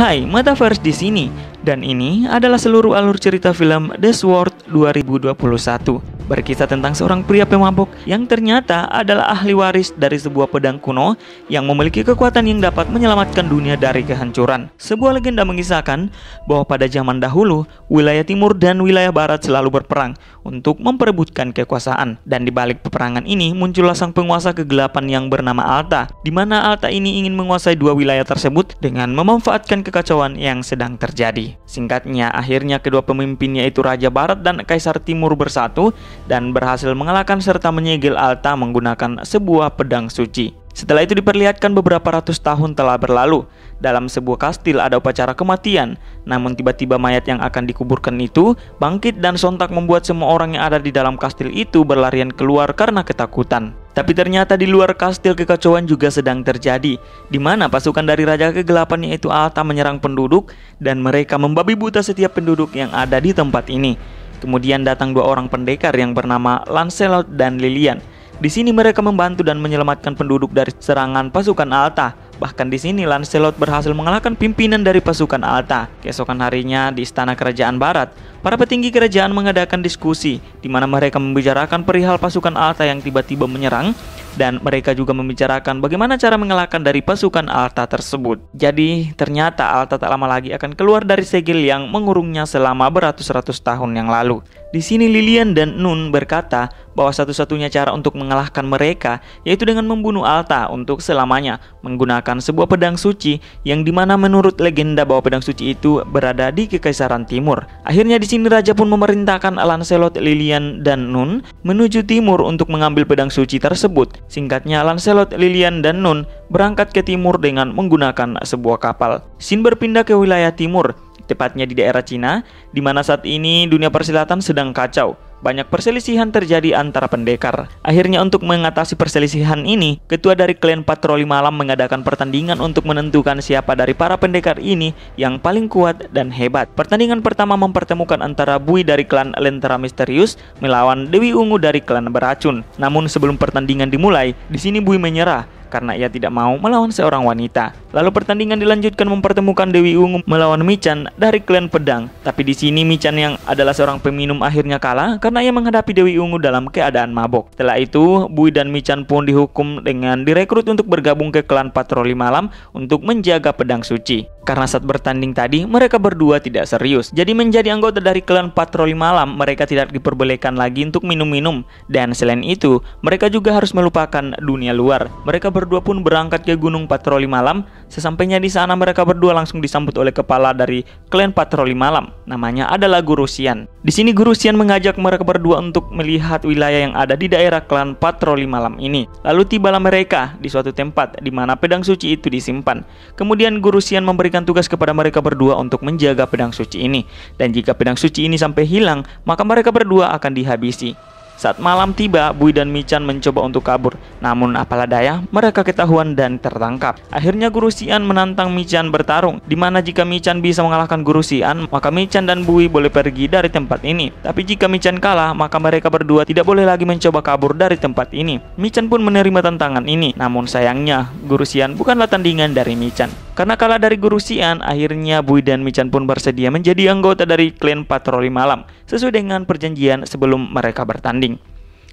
Hai, Metaverse di sini, dan ini adalah seluruh alur cerita film The Sword 2021 berkisah tentang seorang pria pemabuk yang ternyata adalah ahli waris dari sebuah pedang kuno yang memiliki kekuatan yang dapat menyelamatkan dunia dari kehancuran. Sebuah legenda mengisahkan bahwa pada zaman dahulu, wilayah timur dan wilayah barat selalu berperang untuk memperebutkan kekuasaan. Dan di balik peperangan ini muncullah sang penguasa kegelapan yang bernama Alta, di mana Alta ini ingin menguasai dua wilayah tersebut dengan memanfaatkan kekacauan yang sedang terjadi. Singkatnya, akhirnya kedua pemimpinnya itu Raja Barat dan Kaisar Timur bersatu dan berhasil mengalahkan serta menyegel Alta menggunakan sebuah pedang suci. Setelah itu diperlihatkan beberapa ratus tahun telah berlalu. Dalam sebuah kastil ada upacara kematian, namun tiba-tiba mayat yang akan dikuburkan itu bangkit dan sontak membuat semua orang yang ada di dalam kastil itu berlarian keluar karena ketakutan. Tapi ternyata di luar kastil kekacauan juga sedang terjadi, di mana pasukan dari Raja Kegelapan yaitu Alta menyerang penduduk dan mereka membabi buta setiap penduduk yang ada di tempat ini. Kemudian datang dua orang pendekar yang bernama Lancelot dan Lilian. Di sini mereka membantu dan menyelamatkan penduduk dari serangan pasukan Alta. Bahkan di sini Lancelot berhasil mengalahkan pimpinan dari pasukan Alta. Keesokan harinya di Istana Kerajaan Barat, para petinggi kerajaan mengadakan diskusi di mana mereka membicarakan perihal pasukan Alta yang tiba-tiba menyerang dan mereka juga membicarakan bagaimana cara mengalahkan dari pasukan Alta tersebut. Jadi, ternyata Alta tak lama lagi akan keluar dari segel yang mengurungnya selama beratus-ratus tahun yang lalu. Di sini Lilian dan Nun berkata bahwa satu-satunya cara untuk mengalahkan mereka yaitu dengan membunuh Alta untuk selamanya menggunakan sebuah pedang suci yang dimana menurut legenda bahwa pedang suci itu berada di Kekaisaran Timur. Akhirnya di sini Raja pun memerintahkan Lancelot, Lilian, dan Nun menuju timur untuk mengambil pedang suci tersebut. Singkatnya Lancelot, Lilian, dan Nun berangkat ke timur dengan menggunakan sebuah kapal. Sin berpindah ke wilayah timur tepatnya di daerah Cina, di mana saat ini dunia persilatan sedang kacau. Banyak perselisihan terjadi antara pendekar. Akhirnya untuk mengatasi perselisihan ini, ketua dari klan patroli malam mengadakan pertandingan untuk menentukan siapa dari para pendekar ini yang paling kuat dan hebat. Pertandingan pertama mempertemukan antara Bui dari klan Lentera Misterius melawan Dewi Ungu dari klan Beracun. Namun sebelum pertandingan dimulai, di sini Bui menyerah karena ia tidak mau melawan seorang wanita. Lalu pertandingan dilanjutkan mempertemukan Dewi Ungu melawan Michan dari klan pedang. Tapi di sini Michan yang adalah seorang peminum akhirnya kalah karena ia menghadapi Dewi Ungu dalam keadaan mabok. Setelah itu, Bui dan Michan pun dihukum dengan direkrut untuk bergabung ke klan patroli malam untuk menjaga pedang suci. Karena saat bertanding tadi, mereka berdua tidak serius. Jadi menjadi anggota dari klan patroli malam, mereka tidak diperbolehkan lagi untuk minum-minum. Dan selain itu, mereka juga harus melupakan dunia luar. Mereka berdua pun berangkat ke gunung patroli malam Sesampainya di sana mereka berdua langsung disambut oleh kepala dari klan patroli malam. Namanya adalah Guru Sian. Di sini Guru Sian mengajak mereka berdua untuk melihat wilayah yang ada di daerah klan patroli malam ini. Lalu tibalah mereka di suatu tempat di mana pedang suci itu disimpan. Kemudian Guru Sian memberikan tugas kepada mereka berdua untuk menjaga pedang suci ini. Dan jika pedang suci ini sampai hilang, maka mereka berdua akan dihabisi. Saat malam tiba, Bui dan Michan mencoba untuk kabur. Namun apalah daya, mereka ketahuan dan tertangkap. Akhirnya Guru Sian menantang Michan bertarung, di mana jika Michan bisa mengalahkan Guru Sian, maka Michan dan Bui boleh pergi dari tempat ini. Tapi jika Michan kalah, maka mereka berdua tidak boleh lagi mencoba kabur dari tempat ini. Michan pun menerima tantangan ini. Namun sayangnya, Guru Sian bukanlah tandingan dari Michan. Karena kalah dari guru Sian, akhirnya Bui dan Michan pun bersedia menjadi anggota dari klan patroli malam sesuai dengan perjanjian sebelum mereka bertanding.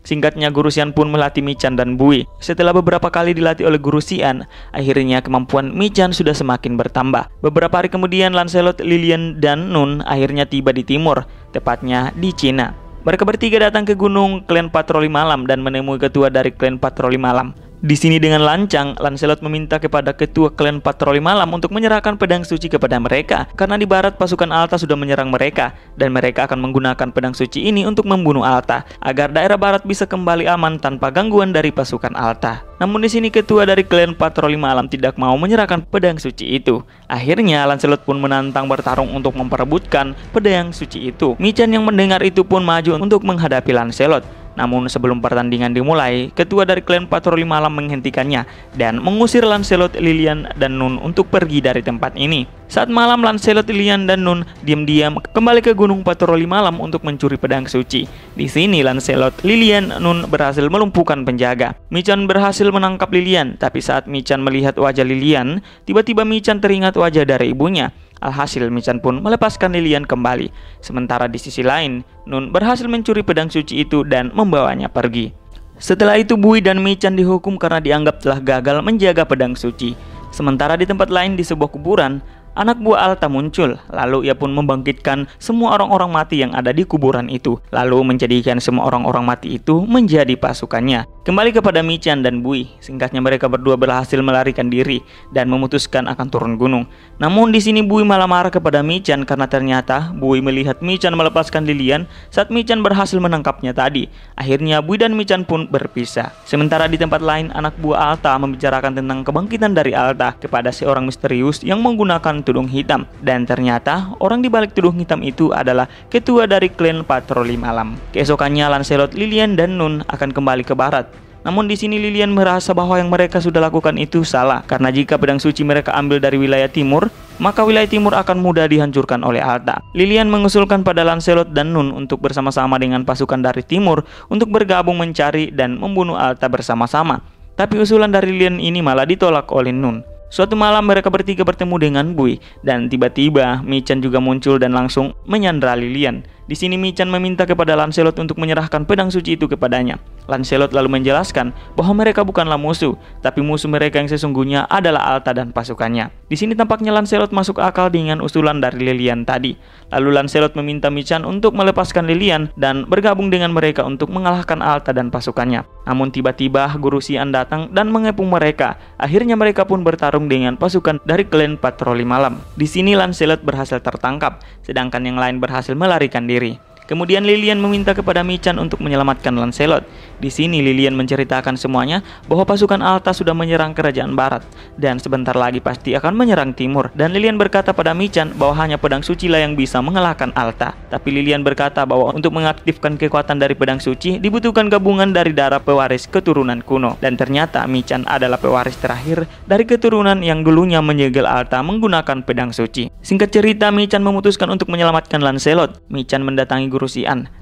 Singkatnya Guru Sian pun melatih Michan dan Bui. Setelah beberapa kali dilatih oleh Guru Sian, akhirnya kemampuan Michan sudah semakin bertambah. Beberapa hari kemudian Lancelot, Lilian, dan Nun akhirnya tiba di timur, tepatnya di Cina. Mereka bertiga datang ke gunung klan patroli malam dan menemui ketua dari klan patroli malam. Di sini dengan lancang, Lancelot meminta kepada ketua klan patroli malam untuk menyerahkan pedang suci kepada mereka, karena di barat pasukan Alta sudah menyerang mereka, dan mereka akan menggunakan pedang suci ini untuk membunuh Alta, agar daerah barat bisa kembali aman tanpa gangguan dari pasukan Alta. Namun di sini ketua dari klan patroli malam tidak mau menyerahkan pedang suci itu. Akhirnya Lancelot pun menantang bertarung untuk memperebutkan pedang suci itu. Michan yang mendengar itu pun maju untuk menghadapi Lancelot. Namun sebelum pertandingan dimulai, ketua dari klan patroli malam menghentikannya dan mengusir Lancelot, Lilian, dan Nun untuk pergi dari tempat ini. Saat malam, Lancelot, Lilian, dan Nun diam-diam kembali ke gunung patroli malam untuk mencuri pedang suci. Di sini, Lancelot, Lilian, Nun berhasil melumpuhkan penjaga. Michan berhasil menangkap Lilian, tapi saat Michan melihat wajah Lilian, tiba-tiba Michan teringat wajah dari ibunya. Alhasil Michan pun melepaskan Lilian kembali. Sementara di sisi lain, Nun berhasil mencuri pedang suci itu dan membawanya pergi. Setelah itu Bui dan Michan dihukum karena dianggap telah gagal menjaga pedang suci. Sementara di tempat lain di sebuah kuburan, Anak buah Alta muncul, lalu ia pun membangkitkan semua orang-orang mati yang ada di kuburan itu, lalu menjadikan semua orang-orang mati itu menjadi pasukannya. Kembali kepada Michan dan Bui, singkatnya mereka berdua berhasil melarikan diri dan memutuskan akan turun gunung. Namun di sini Bui malah marah kepada Michan karena ternyata Bui melihat Michan melepaskan Lilian saat Michan berhasil menangkapnya tadi. Akhirnya Bui dan Michan pun berpisah. Sementara di tempat lain, anak buah Alta membicarakan tentang kebangkitan dari Alta kepada seorang misterius yang menggunakan tudung hitam dan ternyata orang di balik tudung hitam itu adalah ketua dari klan patroli malam. Keesokannya Lancelot, Lilian dan Nun akan kembali ke barat namun di sini Lilian merasa bahwa yang mereka sudah lakukan itu salah karena jika pedang suci mereka ambil dari wilayah timur, maka wilayah timur akan mudah dihancurkan oleh Alta. Lilian mengusulkan pada Lancelot dan Nun untuk bersama-sama dengan pasukan dari timur untuk bergabung mencari dan membunuh Alta bersama-sama. Tapi usulan dari Lilian ini malah ditolak oleh Nun. Suatu malam mereka bertiga bertemu dengan Bui dan tiba-tiba Michan juga muncul dan langsung menyandra Lilian. Di sini Michan meminta kepada Lancelot untuk menyerahkan pedang suci itu kepadanya. Lancelot lalu menjelaskan bahwa mereka bukanlah musuh, tapi musuh mereka yang sesungguhnya adalah Alta dan pasukannya. Di sini tampaknya Lancelot masuk akal dengan usulan dari Lilian tadi. Lalu Lancelot meminta Michan untuk melepaskan Lilian dan bergabung dengan mereka untuk mengalahkan Alta dan pasukannya. Namun tiba-tiba Guru Sian datang dan mengepung mereka. Akhirnya mereka pun bertarung dengan pasukan dari klan patroli malam. Di sini Lancelot berhasil tertangkap, sedangkan yang lain berhasil melarikan diri sendiri. Kemudian Lilian meminta kepada Michan untuk menyelamatkan Lancelot. Di sini Lilian menceritakan semuanya bahwa pasukan Alta sudah menyerang kerajaan barat dan sebentar lagi pasti akan menyerang timur. Dan Lilian berkata pada Michan bahwa hanya pedang suci lah yang bisa mengalahkan Alta. Tapi Lilian berkata bahwa untuk mengaktifkan kekuatan dari pedang suci dibutuhkan gabungan dari darah pewaris keturunan kuno. Dan ternyata Michan adalah pewaris terakhir dari keturunan yang dulunya menyegel Alta menggunakan pedang suci. Singkat cerita, Michan memutuskan untuk menyelamatkan Lancelot. Michan mendatangi Guru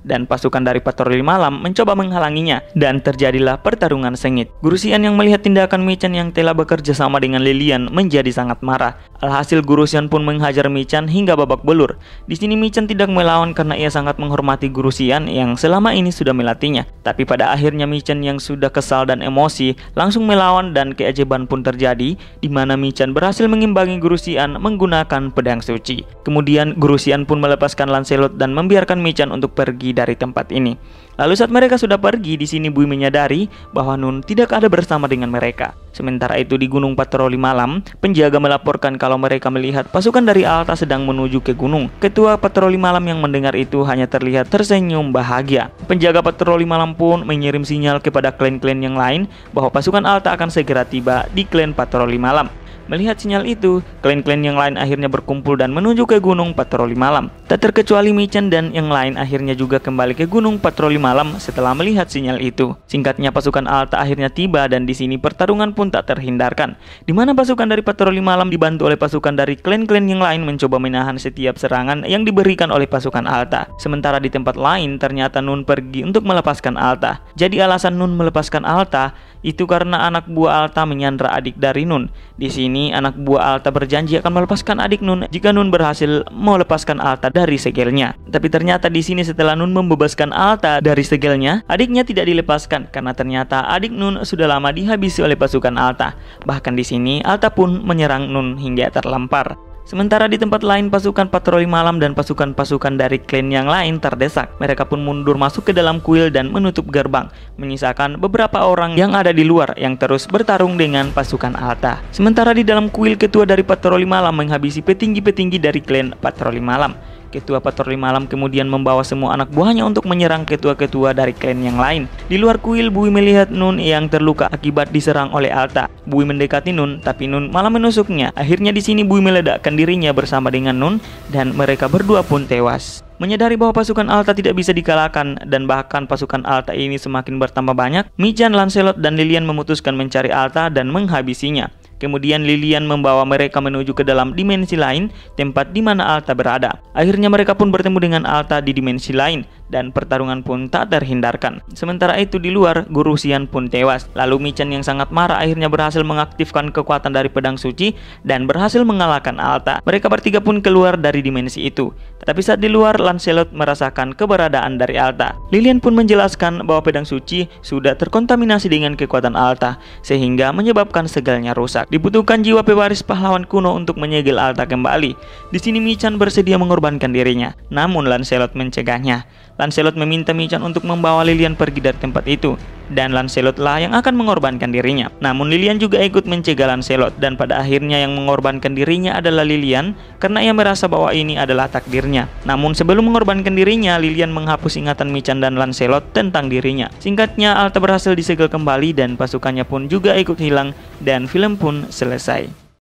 dan pasukan dari patroli malam mencoba menghalanginya dan terjadilah pertarungan sengit. Guru Sian yang melihat tindakan Michan yang telah bekerja sama dengan Lilian menjadi sangat marah. Alhasil Guru Sian pun menghajar Michan hingga babak belur. Di sini Michan tidak melawan karena ia sangat menghormati Guru Sian yang selama ini sudah melatihnya. Tapi pada akhirnya Michan yang sudah kesal dan emosi langsung melawan dan keajaiban pun terjadi di mana Michan berhasil mengimbangi Guru Sian menggunakan pedang suci. Kemudian Guru Sian pun melepaskan Lancelot dan membiarkan Michan untuk pergi dari tempat ini. Lalu saat mereka sudah pergi, di sini Bui menyadari bahwa Nun tidak ada bersama dengan mereka. Sementara itu di Gunung Patroli Malam, penjaga melaporkan kalau mereka melihat pasukan dari Alta sedang menuju ke gunung. Ketua Patroli Malam yang mendengar itu hanya terlihat tersenyum bahagia. Penjaga Patroli Malam pun mengirim sinyal kepada klan-klan yang lain bahwa pasukan Alta akan segera tiba di klan Patroli Malam. Melihat sinyal itu, klan-klan yang lain akhirnya berkumpul dan menuju ke gunung patroli malam. Tak terkecuali Michan dan yang lain akhirnya juga kembali ke gunung patroli malam setelah melihat sinyal itu. Singkatnya pasukan Alta akhirnya tiba dan di sini pertarungan pun tak terhindarkan. Di mana pasukan dari patroli malam dibantu oleh pasukan dari klan-klan yang lain mencoba menahan setiap serangan yang diberikan oleh pasukan Alta. Sementara di tempat lain ternyata Nun pergi untuk melepaskan Alta. Jadi alasan Nun melepaskan Alta itu karena anak buah Alta menyandra adik dari Nun. Di sini anak buah Alta berjanji akan melepaskan adik Nun jika Nun berhasil melepaskan Alta dari segelnya. Tapi ternyata di sini setelah Nun membebaskan Alta dari segelnya, adiknya tidak dilepaskan karena ternyata adik Nun sudah lama dihabisi oleh pasukan Alta. Bahkan di sini Alta pun menyerang Nun hingga terlempar. Sementara di tempat lain pasukan patroli malam dan pasukan-pasukan dari klan yang lain terdesak. Mereka pun mundur masuk ke dalam kuil dan menutup gerbang, menyisakan beberapa orang yang ada di luar yang terus bertarung dengan pasukan Alta. Sementara di dalam kuil ketua dari patroli malam menghabisi petinggi-petinggi dari klan patroli malam. Ketua Patroli Malam kemudian membawa semua anak buahnya untuk menyerang ketua-ketua dari klan yang lain. Di luar kuil, Bui melihat Nun yang terluka akibat diserang oleh Alta. Bui mendekati Nun, tapi Nun malah menusuknya. Akhirnya di sini Bui meledakkan dirinya bersama dengan Nun dan mereka berdua pun tewas. Menyadari bahwa pasukan Alta tidak bisa dikalahkan dan bahkan pasukan Alta ini semakin bertambah banyak, Mijan, Lancelot, dan Lilian memutuskan mencari Alta dan menghabisinya. Kemudian Lilian membawa mereka menuju ke dalam dimensi lain, tempat di mana Alta berada. Akhirnya mereka pun bertemu dengan Alta di dimensi lain, dan pertarungan pun tak terhindarkan. Sementara itu di luar, Guru Sian pun tewas. Lalu Michan yang sangat marah akhirnya berhasil mengaktifkan kekuatan dari pedang suci dan berhasil mengalahkan Alta. Mereka bertiga pun keluar dari dimensi itu. Tapi saat di luar, Lancelot merasakan keberadaan dari Alta. Lilian pun menjelaskan bahwa pedang suci sudah terkontaminasi dengan kekuatan Alta, sehingga menyebabkan segalanya rusak. Dibutuhkan jiwa pewaris pahlawan kuno untuk menyegel Alta kembali. Di sini Michan bersedia mengorbankan dirinya, namun Lancelot mencegahnya. Lancelot meminta Michan untuk membawa Lilian pergi dari tempat itu dan Lancelot lah yang akan mengorbankan dirinya. Namun Lilian juga ikut mencegah Lancelot dan pada akhirnya yang mengorbankan dirinya adalah Lilian karena ia merasa bahwa ini adalah takdirnya. Namun sebelum mengorbankan dirinya, Lilian menghapus ingatan Michan dan Lancelot tentang dirinya. Singkatnya, Alta berhasil disegel kembali dan pasukannya pun juga ikut hilang dan film pun selesai.